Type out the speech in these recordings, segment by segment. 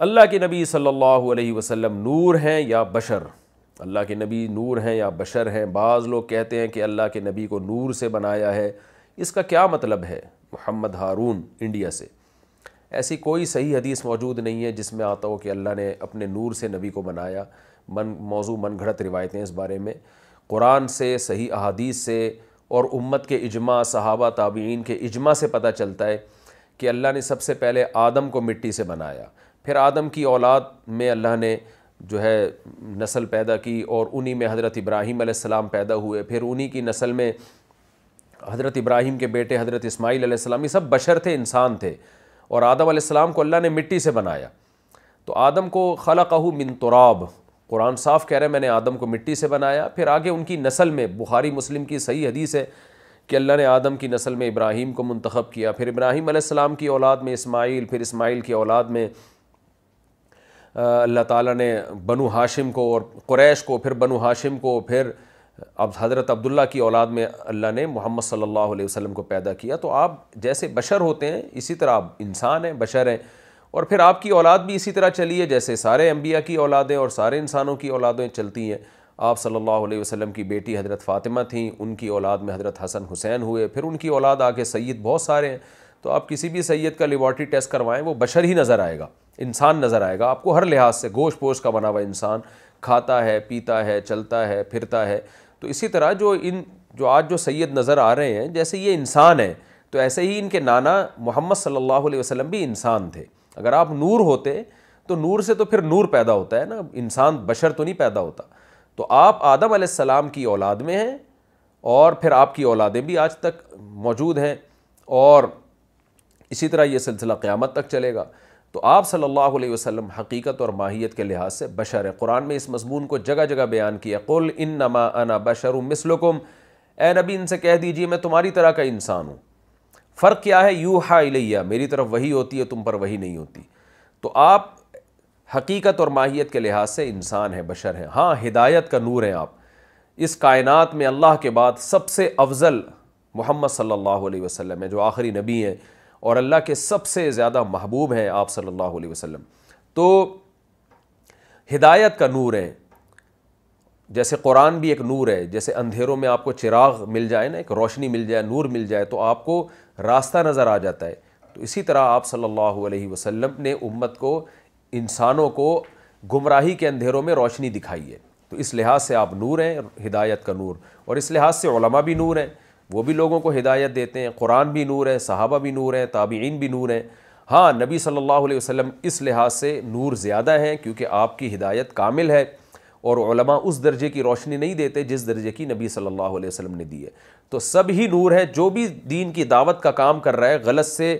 अल्लाह के नबी सल्लल्लाहु अलैहि वसल्लम नूर हैं या बशर अल्लाह के नबी नूर हैं या बशर हैं बाज़ लोग कहते हैं कि अल्लाह के नबी को नूर से बनाया है इसका क्या मतलब है मोहम्मद हारून इंडिया से ऐसी कोई सही हदीस मौजूद नहीं है जिसमें आता हो कि अल्लाह ने अपने नूर से नबी को बनाया मन मौजू मन घड़त रिवायतें इस बारे में कुरान से सही अहादीस से और उम्मत के इजमा सहाबा ताबीन के इजमा से पता चलता है कि अल्लाह ने सबसे पहले आदम को मिट्टी से बनाया फिर आदम की औलाद में अल्लाह ने जो है नस्ल पैदा की और उन्हीं में हज़रत इब्राहीम सलाम पैदा हुए फिर उन्हीं की नस्ल में हज़रत इब्राहीम के बेटे हज़रत इस्माईल सलाम ये सब बशर थे इंसान थे और आदम सलाम को अल्लाह ने मिट्टी से बनाया तो आदम को खलकहू मिन तुराब कुरान साफ़ कह रहे हैं मैंने आदम को मिट्टी से बनाया फिर आगे उनकी नस्ल में बुखारी मुस्लिम की सही हदीस है कि अल्लाह ने आदम की नस्ल में इब्राहीम को मंतखब किया फिर इब्राहीम सलाम की औलाद में इस्माईल फिर इस्माइल की औलाद में अल्लाह ताला ने बनु हाशिम को और क्रैश को फिर बनु हाशिम को फिर अब हज़रत अब्दुल्ला की औलाद में अल्लाह ने मोहम्मद सल्लल्लाहु अलैहि वसल्लम को पैदा किया तो आप जैसे बशर होते हैं इसी तरह आप इंसान हैं बशर हैं और फिर आपकी औलाद भी इसी तरह चली है जैसे सारे अम्बिया की औलादें और सारे इंसानों की औलादें चलती हैं आप सल्लल्लाहु अलैहि वसल्लम की बेटी हज़रत फ़ातिमा थी उनकी औलाद में हज़रत हसन हुसैन हुए फिर उनकी औलाद आके सैद बहुत सारे हैं तो आप किसी भी सैयद का लेबॉर्ट्री टेस्ट करवाएं वो बशर ही नज़र आएगा इंसान नज़र आएगा आपको हर लिहाज से गोश पोश का बना हुआ इंसान खाता है पीता है चलता है फिरता है तो इसी तरह जो इन जो आज जो सैयद नज़र आ रहे हैं जैसे ये इंसान है तो ऐसे ही इनके नाना मोहम्मद सल्लल्लाहु अलैहि भी इंसान थे अगर आप नूर होते तो नूर से तो फिर नूर पैदा होता है ना इंसान बशर तो नहीं पैदा होता तो आप आदम आसमाम की औलाद में हैं और फिर आपकी औलादें भी आज तक मौजूद हैं और इसी तरह यह सिलसिला क़्यामत तक चलेगा तो आप सल्लल्लाहु अलैहि वसल्लम हकीकत और माहियत के लिहाज से बशर कुरान में इस मजमून को जगह जगह बयान किया कुल इन नमा अना बशर मिसलकुम ए नबी इनसे कह दीजिए मैं तुम्हारी तरह का इंसान हूँ फ़र्क क्या है यू हा इलैया मेरी तरफ वही होती है तुम पर वही नहीं होती तो आप हकीकत और माहियत के लिहाज से इंसान हैं बशर हैं हाँ हिदायत का नूर हैं आप इस कायनात में अल्लाह के बाद सबसे अफजल मोहम्मद सल्लल्लाहु अलैहि वसल्लम है जो आखिरी नबी हैं और अल्लाह के सबसे ज़्यादा महबूब हैं आप सल्लल्लाहु अलैहि वसल्लम तो हिदायत का नूर है जैसे कुरान भी एक नूर है जैसे अंधेरों में आपको चिराग मिल जाए ना एक रोशनी मिल जाए नूर मिल जाए तो आपको रास्ता नज़र आ जाता है तो इसी तरह आप सल्लल्लाहु अलैहि वसल्लम ने उम्मत को इंसानों को गुमराही के अंधेरों में रोशनी दिखाई है तो इस लिहाज से आप नूर हैं हिदायत का नूर और इस लिहाज से भी नूर हैं वो भी लोगों को हिदायत देते हैं कुरान भी नूर है सहाबा भी नूर हैं ताबीन भी नूर हैं हाँ नबी सल्लल्लाहु अलैहि वसल्लम इस लिहाज से नूर ज़्यादा हैं क्योंकि आपकी हिदायत कामिल है और उलमा उस दर्जे की रोशनी नहीं देते जिस दर्जे की नबी सल्लल्लाहु अलैहि वसल्लम ने दी है तो सब ही नूर है जो भी दीन की दावत का काम कर रहा है गलत से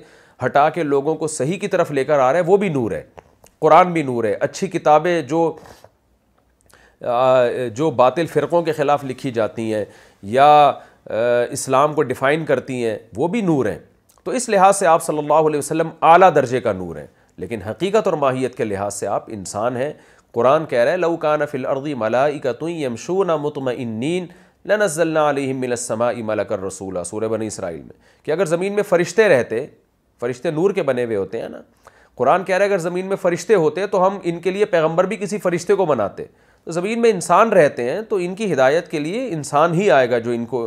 हटा के लोगों को सही की तरफ लेकर आ रहा है वो भी नूर है कुरान भी नूर है अच्छी किताबें जो जो बातिल फ़िरक़ों के ख़िलाफ़ लिखी जाती हैं या इस्लाम को डिफ़ाइन करती हैं वो भी नूर हैं तो इस लिहाज से आप सल्लल्लाहु अलैहि वसल्लम आला दर्जे का नूर हैं लेकिन हकीकत और माहियत के लिहाज से आप इंसान हैं कुरान कह रहा है लऊकान फ़िल अर्दी मलाइकतुयमशून मुतमिन लनज़ल्लासमा कर रसूल सूर बन इसराइल में कि अगर ज़मीन में फ़रिश्ते रहते फ़रिश्ते नूर के बने हुए होते हैं ना कुरान कह रहे हैं अगर ज़मीन में फ़रिश्ते होते तो हम इनके लिए पैगम्बर भी किसी फ़रिश्ते को बनाते तो ज़मीन में इंसान रहते हैं तो इनकी हिदायत के लिए इंसान ही आएगा जो इनको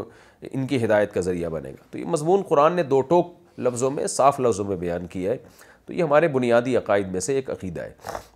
इनकी हिदायत का ज़रिया बनेगा तो ये मजमून कुरान ने दो टोक लफ्ज़ों में साफ़ लफ्ज़ों में बयान किया है तो ये हमारे बुनियादी अकायद में से एक अकीदा है